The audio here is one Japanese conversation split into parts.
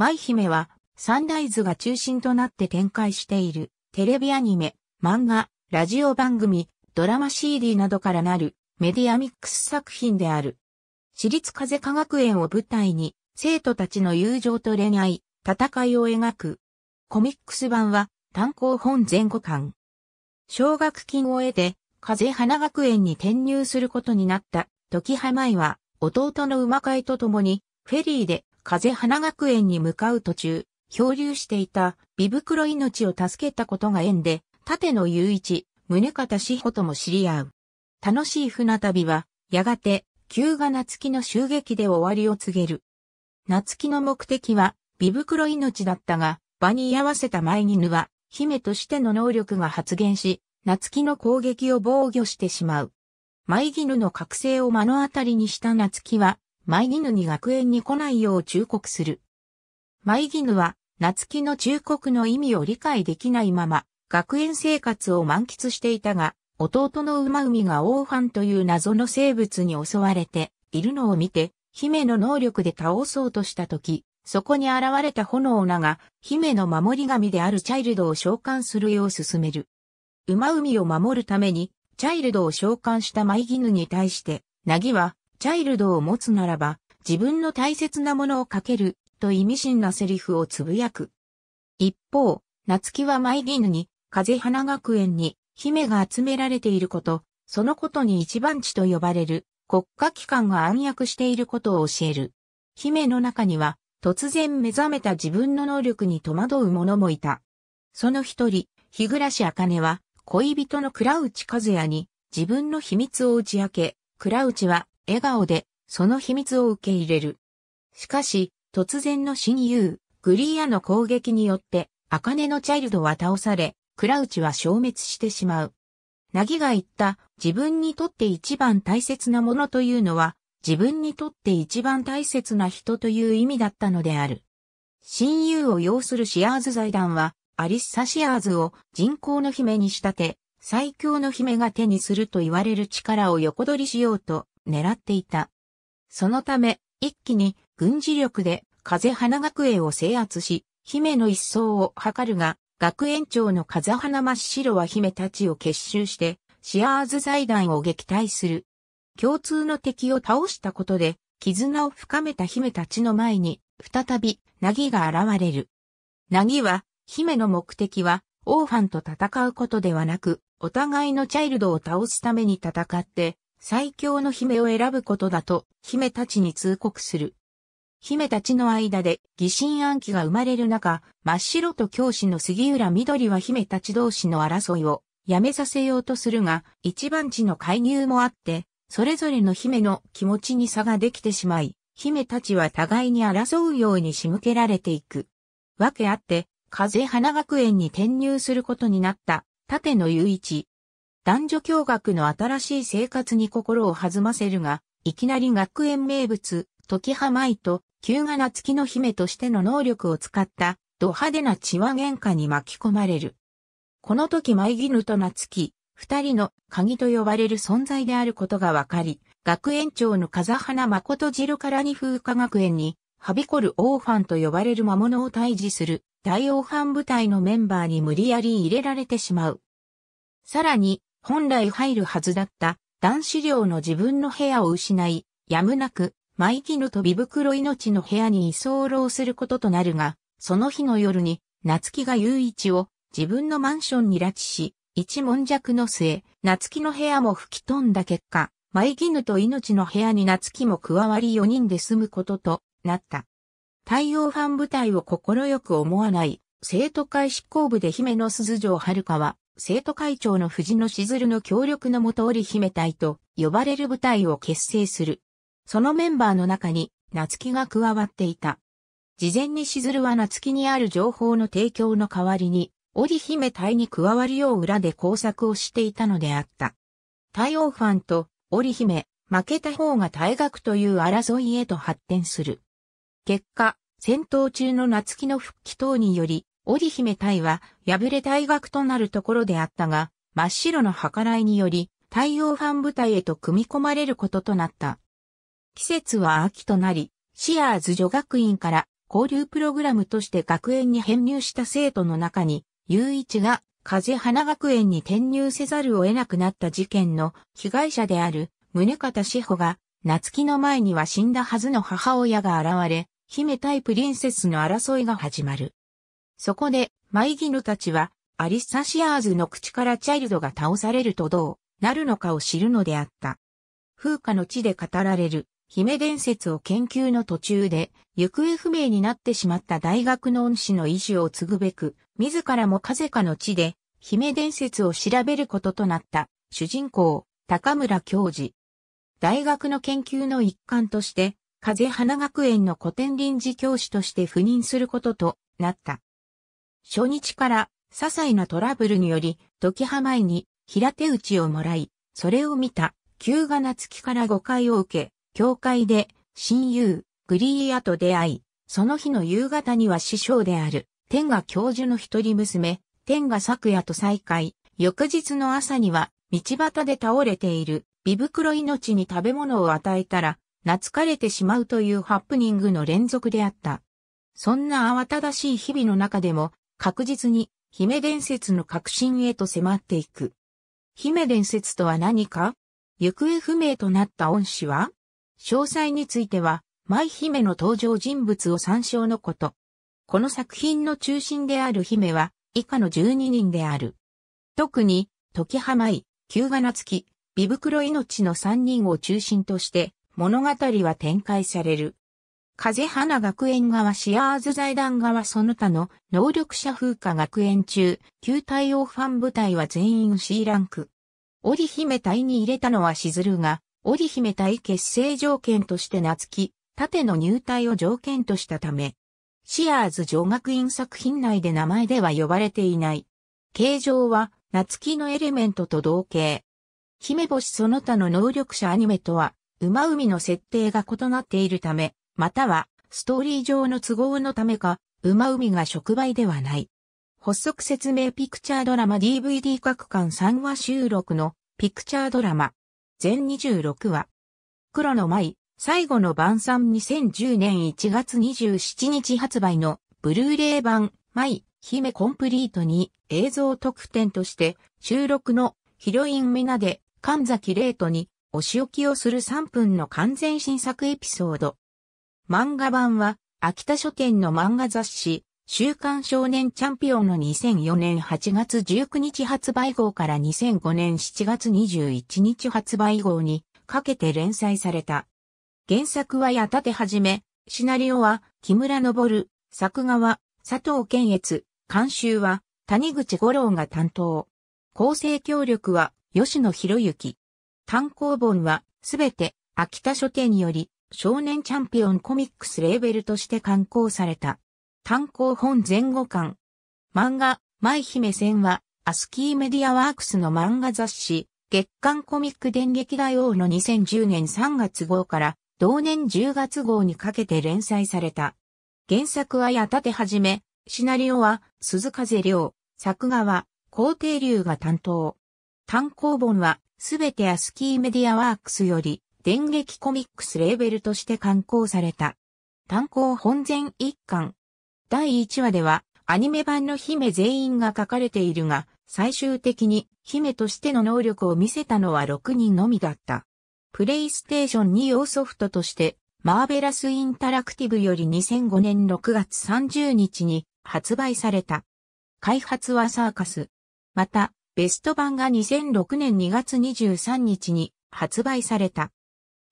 舞姫はサンライズが中心となって展開しているテレビアニメ、漫画、ラジオ番組、ドラマ CD などからなるメディアミックス作品である。私立風科学園を舞台に生徒たちの友情と恋愛、戦いを描く。コミックス版は単行本前後巻。奨学金を得て風花学園に転入することになった時葉舞は弟の馬会と共にフェリーで風花学園に向かう途中、漂流していたビブクロ命を助けたことが縁で、盾の雄一、宗方志保とも知り合う。楽しい船旅は、やがて、旧が夏木の襲撃で終わりを告げる。夏木の目的は、ビブクロ命だったが、場に居合わせた前犬は、姫としての能力が発現し、夏木の攻撃を防御してしまう。舞犬の覚醒を目の当たりにした夏木は、マイギヌに学園に来ないよう忠告する。マイギヌは、夏木の忠告の意味を理解できないまま、学園生活を満喫していたが、弟の馬海がオーファンという謎の生物に襲われているのを見て、姫の能力で倒そうとした時、そこに現れた炎が、姫の守り神であるチャイルドを召喚するよう進める。馬海を守るために、チャイルドを召喚したマイギヌに対して、ナギは、チャイルドを持つならば、自分の大切なものをかける、と意味深なセリフをつぶやく。一方、夏希はマイディヌに、風花学園に、姫が集められていること、そのことに一番地と呼ばれる、国家機関が暗躍していることを教える。姫の中には、突然目覚めた自分の能力に戸惑う者もいた。その一人、日暮茜は、恋人の倉内和也に、自分の秘密を打ち明け、倉内は、笑顔で、その秘密を受け入れる。しかし、突然の親友、グリーアの攻撃によって、茜のチャイルドは倒され、クラウチは消滅してしまう。ナギが言った自分にとって一番大切なものというのは自分にとって一番大切な人という意味だったのである。親友を要するシアーズ財団はアリッサ・シアーズを人工の姫に仕立て最強の姫が手にすると言われる力を横取りしようと狙っていた。そのため、一気に軍事力で風花学園を制圧し、姫の一掃を図るが、学園長の風花真っ白は姫たちを結集して、シアーズ財団を撃退する。共通の敵を倒したことで、絆を深めた姫たちの前に、再び、なぎが現れる。なぎは、姫の目的は、オーファンと戦うことではなく、お互いのチャイルドを倒すために戦って、最強の姫を選ぶことだと、姫たちに通告する。姫たちの間で疑心暗鬼が生まれる中、真っ白と教師の杉浦緑は姫たち同士の争いをやめさせようとするが、一番地の介入もあって、それぞれの姫の気持ちに差ができてしまい、姫たちは互いに争うように仕向けられていく。わけあって、風花学園に転入することになった、盾の雄一、男女共学の新しい生活に心を弾ませるが、いきなり学園名物、時葉舞と、旧が夏木の姫としての能力を使った、ド派手な血は喧嘩に巻き込まれる。この時舞絹と夏月、二人の鍵と呼ばれる存在であることがわかり、学園長の風花誠汁から二風化学園に、はびこるオーファンと呼ばれる魔物を退治する、大王ファン部隊のメンバーに無理やり入れられてしまう。さらに、本来入るはずだった男子寮の自分の部屋を失い、やむなく、マイキノとビ袋命の部屋に居候することとなるが、その日の夜に、夏木が雄一を自分のマンションに拉致し、一文弱の末、夏木の部屋も吹き飛んだ結果、マイキヌと命の部屋に夏木も加わり4人で住むこととなった。太陽ファン部隊を快く思わない、生徒会執行部で姫野鈴城遥は、生徒会長の藤野しずるの協力のもと織姫隊と呼ばれる部隊を結成する。そのメンバーの中に夏木が加わっていた。事前にしずるは夏木にある情報の提供の代わりに、織姫隊に加わるよう裏で工作をしていたのであった。太陽ファンと織姫、負けた方が退学という争いへと発展する。結果、戦闘中の夏木の復帰等により、織姫隊は敗れ退学となるところであったが、真っ白の計らいにより、太陽ファン部隊へと組み込まれることとなった。季節は秋となり、シアーズ女学院から交流プログラムとして学園に編入した生徒の中に、雄一が風花学園に転入せざるを得なくなった事件の被害者である宗方志保が、夏希の前には死んだはずの母親が現れ、姫対プリンセスの争いが始まる。そこで、マイギヌたちは、アリッサ・シアーズの口からチャイルドが倒されるとどうなるのかを知るのであった。風化の地で語られる、姫伝説を研究の途中で、行方不明になってしまった大学の恩師の意志を継ぐべく、自らも風化の地で、姫伝説を調べることとなった、主人公、高村教授。大学の研究の一環として、風花学園の古典臨時教師として赴任することとなった。初日から些細なトラブルにより、時は前に平手打ちをもらい、それを見た、旧が夏きから誤解を受け、教会で親友、グリーアと出会い、その日の夕方には師匠である、天が教授の一人娘、天が昨夜と再会、翌日の朝には、道端で倒れている、美袋命に食べ物を与えたら、懐かれてしまうというハプニングの連続であった。そんな慌ただしい日々の中でも、確実に姫伝説の核心へと迫っていく。姫伝説とは何か行方不明となった恩師は詳細については、舞姫の登場人物を参照のこと。この作品の中心である姫は、以下の12人である。特に、時浜井、旧賀夏樹、美袋命の3人を中心として、物語は展開される。風花学園側シアーズ財団側その他の能力者風化学園中、旧対応ファン部隊は全員 C ランク。織姫隊に入れたのはしずるが、織姫隊結成条件として夏木、盾の入隊を条件としたため、シアーズ上学院作品内で名前では呼ばれていない。形状は、夏木のエレメントと同型。姫星その他の能力者アニメとは、馬海の設定が異なっているため、または、ストーリー上の都合のためか、馬海が触媒ではない。発足説明ピクチャードラマ DVD 各巻3話収録のピクチャードラマ。全26話。黒の舞、最後の晩餐2010年1月27日発売のブルーレイ版舞、姫コンプリートに映像特典として収録のヒロインみナで神崎レイトにお仕置きをする3分の完全新作エピソード漫画版は、秋田書店の漫画雑誌、週刊少年チャンピオンの2004年8月19日発売号から2005年7月21日発売号にかけて連載された。原作は矢立はじめ、シナリオは木村昇、作画は佐藤健越、監修は谷口五郎が担当。構成協力は吉野博之。単行本はすべて秋田書店により少年チャンピオンコミックスレーベルとして刊行された。単行本前後巻。漫画、舞姫戦は、アスキーメディアワークスの漫画雑誌、月刊コミック電撃大王の2010年3月号から同年10月号にかけて連載された。原作はたてはじめ、シナリオは鈴風亮、作画は皇帝流が担当。単行本はすべてアスキーメディアワークスより電撃コミックスレーベルとして刊行された。単行本全一巻。第1話では、アニメ版の姫全員が書かれているが、最終的に姫としての能力を見せたのは6人のみだった。プレイステーション2用ソフトとして、マーベラスインタラクティブより2005年6月30日に発売された。開発はサーカス。また、ベスト版が2006年2月23日に発売された。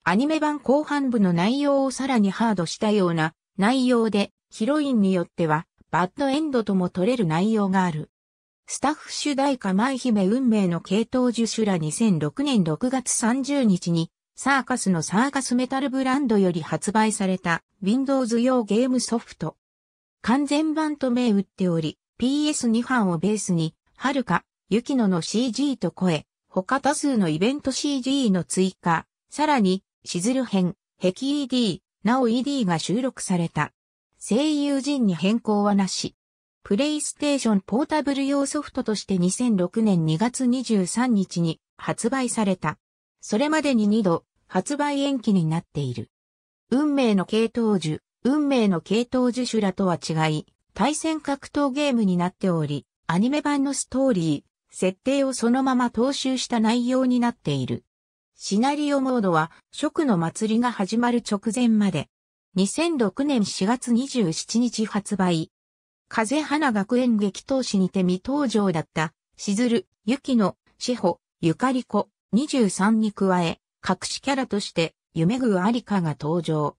アニメ版後半部の内容をさらにハードしたような内容で、ヒロインによっては、バッドエンドとも取れる内容がある。スタッフ主題歌舞姫運命の系統樹種ら2006年6月30日に、サーカスのサーカスメタルブランドより発売された Windows 用ゲームソフト。完全版と銘打っており、PS2 版をベースに、はるか、ゆきのの CG と声、他多数のイベント CG の追加、さらにシズル編、壁 ED、なお ED が収録された。声優陣に変更はなし。プレイステーションポータブル用ソフトとして2006年2月23日に発売された。それまでに2度発売延期になっている。運命の系統樹、運命の系統樹種らとは違い、対戦格闘ゲームになっており、アニメ版のストーリー、設定をそのまま踏襲した内容になっている。シナリオモードは、食の祭りが始まる直前まで。2006年4月27日発売。風花学園劇投資にて未登場だった、しずる、ゆきの、しほ、ゆかりこ、23に加え、隠しキャラとして、夢ぐありかが登場。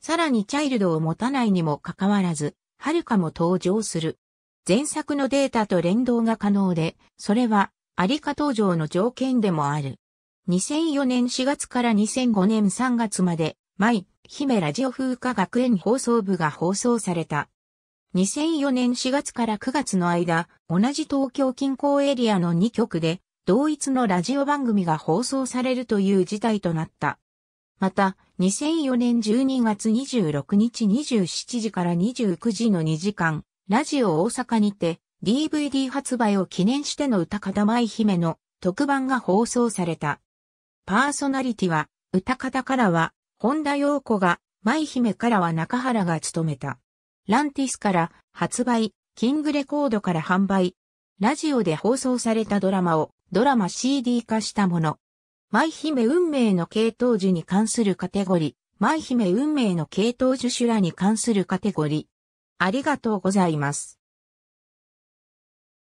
さらにチャイルドを持たないにもかかわらず、はるかも登場する。前作のデータと連動が可能で、それは、ありか登場の条件でもある。2004年4月から2005年3月まで、毎、姫ラジオ風化学園放送部が放送された。2004年4月から9月の間、同じ東京近郊エリアの2局で、同一のラジオ番組が放送されるという事態となった。また、2004年12月26日27時から29時の2時間、ラジオ大阪にて、DVD 発売を記念しての歌方舞姫の特番が放送された。パーソナリティは、歌方からは、本田洋子が、舞姫からは中原が務めた。ランティスから発売、キングレコードから販売。ラジオで放送されたドラマをドラマ CD 化したもの。舞姫運命の系統樹に関するカテゴリー。舞姫運命の系統樹種らに関するカテゴリー。ありがとうございます。